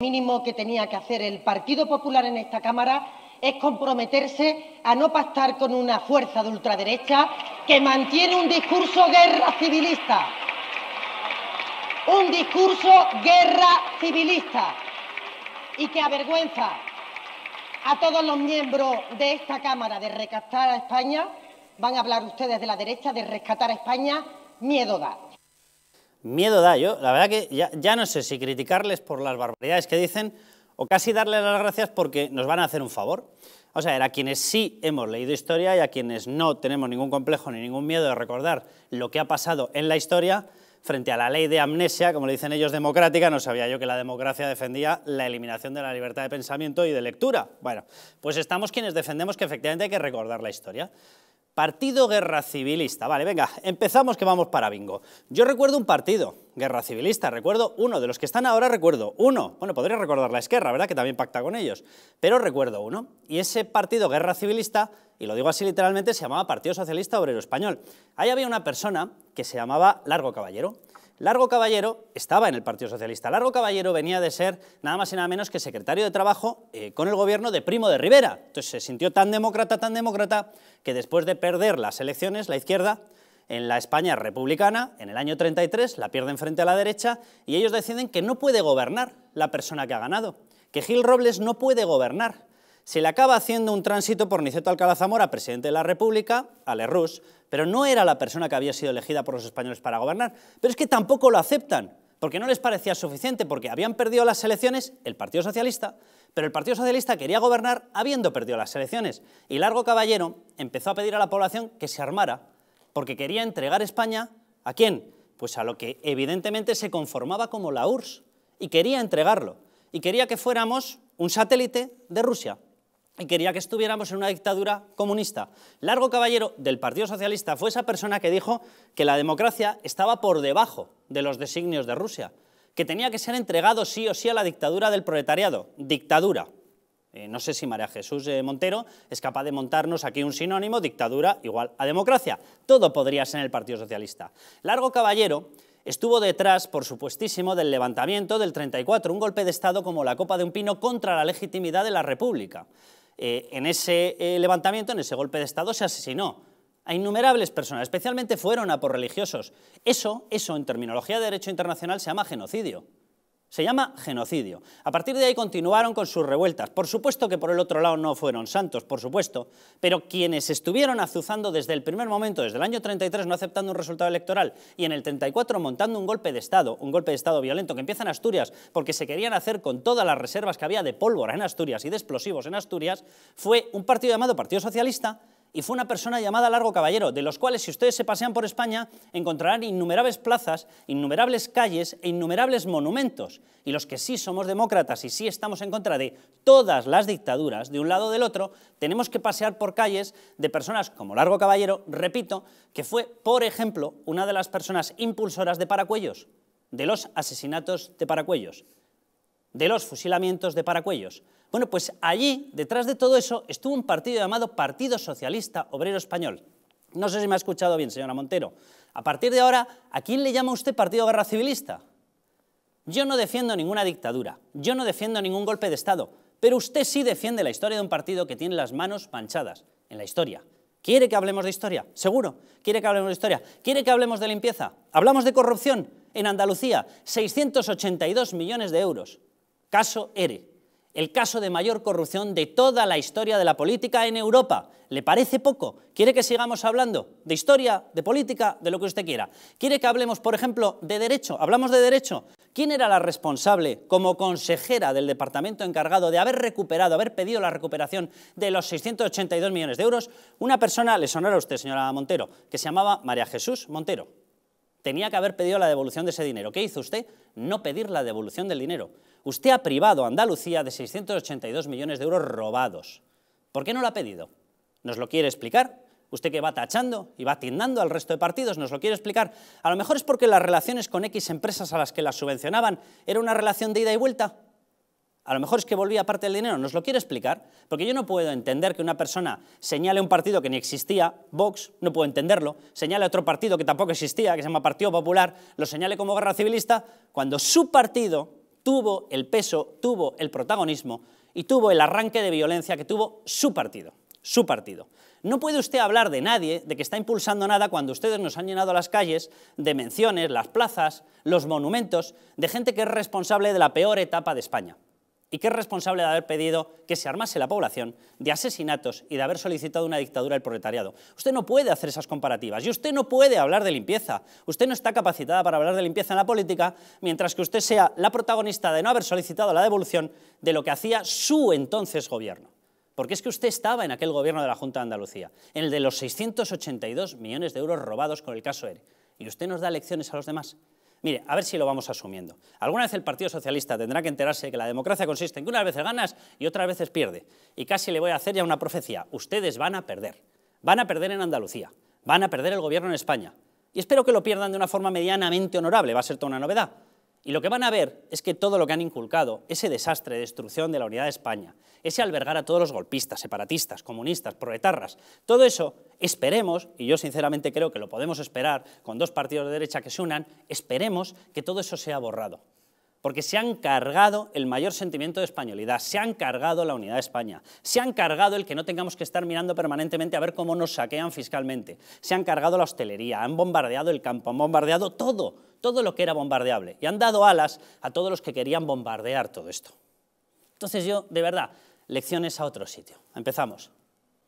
mínimo que tenía que hacer el Partido Popular en esta Cámara es comprometerse a no pactar con una fuerza de ultraderecha que mantiene un discurso guerra civilista. Un discurso guerra civilista y que avergüenza a todos los miembros de esta Cámara de rescatar a España. Van a hablar ustedes de la derecha, de rescatar a España, miedo da. Miedo da yo, la verdad que ya, no sé si criticarles por las barbaridades que dicen o casi darles las gracias porque nos van a hacer un favor. O sea, a quienes sí hemos leído historia y a quienes no tenemos ningún complejo ni ningún miedo de recordar lo que ha pasado en la historia, frente a la ley de amnesia, como le dicen ellos, democrática, no sabía yo que la democracia defendía la eliminación de la libertad de pensamiento y de lectura. Bueno, pues estamos quienes defendemos que efectivamente hay que recordar la historia. Partido Guerra Civilista. Vale, venga, empezamos que vamos para bingo. Yo recuerdo un partido, Guerra Civilista, recuerdo uno, de los que están ahora recuerdo uno. Bueno, podría recordar la Esquerra, ¿verdad? Que también pacta con ellos. Pero recuerdo uno. Y ese partido Guerra Civilista, y lo digo así literalmente, se llamaba Partido Socialista Obrero Español. Ahí había una persona que se llamaba Largo Caballero. Largo Caballero estaba en el Partido Socialista. Largo Caballero venía de ser nada más y nada menos que secretario de Trabajo eh, con el gobierno de Primo de Rivera. Entonces se sintió tan demócrata, tan demócrata, que después de perder las elecciones, la izquierda, en la España republicana, en el año 33, la pierden frente a la derecha y ellos deciden que no puede gobernar la persona que ha ganado, que Gil Robles no puede gobernar, se le acaba haciendo un tránsito por Niceto Alcalá Zamora, presidente de la República, a Rus, pero no era la persona que había sido elegida por los españoles para gobernar. Pero es que tampoco lo aceptan, porque no les parecía suficiente, porque habían perdido las elecciones el Partido Socialista, pero el Partido Socialista quería gobernar habiendo perdido las elecciones. Y Largo Caballero empezó a pedir a la población que se armara, porque quería entregar España a quién? Pues a lo que evidentemente se conformaba como la URSS, y quería entregarlo, y quería que fuéramos un satélite de Rusia y quería que estuviéramos en una dictadura comunista. Largo Caballero del Partido Socialista fue esa persona que dijo que la democracia estaba por debajo de los designios de Rusia, que tenía que ser entregado sí o sí a la dictadura del proletariado. Dictadura. Eh, no sé si María Jesús eh, Montero es capaz de montarnos aquí un sinónimo, dictadura igual a democracia. Todo podría ser en el Partido Socialista. Largo Caballero estuvo detrás, por supuestísimo, del levantamiento del 34, un golpe de Estado como la copa de un pino contra la legitimidad de la República. Eh, en ese eh, levantamiento, en ese golpe de Estado, se asesinó a innumerables personas, especialmente fueron a por religiosos. Eso, eso en terminología de derecho internacional se llama genocidio. Se llama genocidio. A partir de ahí continuaron con sus revueltas. Por supuesto que por el otro lado no fueron santos, por supuesto, pero quienes estuvieron azuzando desde el primer momento, desde el año 33 no aceptando un resultado electoral y en el 34 montando un golpe de Estado, un golpe de Estado violento que empieza en Asturias porque se querían hacer con todas las reservas que había de pólvora en Asturias y de explosivos en Asturias, fue un partido llamado Partido Socialista y fue una persona llamada Largo Caballero, de los cuales si ustedes se pasean por España encontrarán innumerables plazas, innumerables calles e innumerables monumentos. Y los que sí somos demócratas y sí estamos en contra de todas las dictaduras, de un lado del otro, tenemos que pasear por calles de personas como Largo Caballero, repito, que fue, por ejemplo, una de las personas impulsoras de Paracuellos, de los asesinatos de Paracuellos de los fusilamientos de Paracuellos. Bueno, pues allí, detrás de todo eso, estuvo un partido llamado Partido Socialista Obrero Español. No sé si me ha escuchado bien, señora Montero. A partir de ahora, ¿a quién le llama usted Partido Guerra Civilista? Yo no defiendo ninguna dictadura, yo no defiendo ningún golpe de Estado, pero usted sí defiende la historia de un partido que tiene las manos manchadas en la historia. ¿Quiere que hablemos de historia? Seguro. ¿Quiere que hablemos de historia? ¿Quiere que hablemos de limpieza? ¿Hablamos de corrupción? En Andalucía, 682 millones de euros. Caso ERE, el caso de mayor corrupción de toda la historia de la política en Europa. ¿Le parece poco? ¿Quiere que sigamos hablando de historia, de política, de lo que usted quiera? ¿Quiere que hablemos, por ejemplo, de derecho? ¿Hablamos de derecho? ¿Quién era la responsable como consejera del departamento encargado de haber recuperado, haber pedido la recuperación de los 682 millones de euros? Una persona, le sonará a usted, señora Montero, que se llamaba María Jesús Montero. Tenía que haber pedido la devolución de ese dinero. ¿Qué hizo usted? No pedir la devolución del dinero. Usted ha privado a Andalucía de 682 millones de euros robados. ¿Por qué no lo ha pedido? ¿Nos lo quiere explicar? Usted que va tachando y va tindando al resto de partidos, ¿nos lo quiere explicar? A lo mejor es porque las relaciones con X empresas a las que las subvencionaban era una relación de ida y vuelta. A lo mejor es que volvía parte del dinero, ¿nos lo quiere explicar? Porque yo no puedo entender que una persona señale un partido que ni existía, Vox, no puedo entenderlo, señale otro partido que tampoco existía, que se llama Partido Popular, lo señale como guerra civilista, cuando su partido tuvo el peso, tuvo el protagonismo y tuvo el arranque de violencia que tuvo su partido, su partido. No puede usted hablar de nadie, de que está impulsando nada, cuando ustedes nos han llenado las calles de menciones, las plazas, los monumentos, de gente que es responsable de la peor etapa de España y que es responsable de haber pedido que se armase la población de asesinatos y de haber solicitado una dictadura del proletariado. Usted no puede hacer esas comparativas y usted no puede hablar de limpieza. Usted no está capacitada para hablar de limpieza en la política mientras que usted sea la protagonista de no haber solicitado la devolución de lo que hacía su entonces gobierno. Porque es que usted estaba en aquel gobierno de la Junta de Andalucía, en el de los 682 millones de euros robados con el caso ERE. Y usted nos da lecciones a los demás. Mire, a ver si lo vamos asumiendo. Alguna vez el Partido Socialista tendrá que enterarse de que la democracia consiste en que unas veces ganas y otras veces pierde. Y casi le voy a hacer ya una profecía. Ustedes van a perder. Van a perder en Andalucía. Van a perder el gobierno en España. Y espero que lo pierdan de una forma medianamente honorable. Va a ser toda una novedad. Y lo que van a ver es que todo lo que han inculcado, ese desastre de destrucción de la unidad de España, ese albergar a todos los golpistas, separatistas, comunistas, proletarras, todo eso esperemos, y yo sinceramente creo que lo podemos esperar con dos partidos de derecha que se unan, esperemos que todo eso sea borrado. Porque se han cargado el mayor sentimiento de españolidad, se han cargado la unidad de España, se han cargado el que no tengamos que estar mirando permanentemente a ver cómo nos saquean fiscalmente, se han cargado la hostelería, han bombardeado el campo, han bombardeado todo todo lo que era bombardeable. Y han dado alas a todos los que querían bombardear todo esto. Entonces yo, de verdad, lecciones a otro sitio. Empezamos.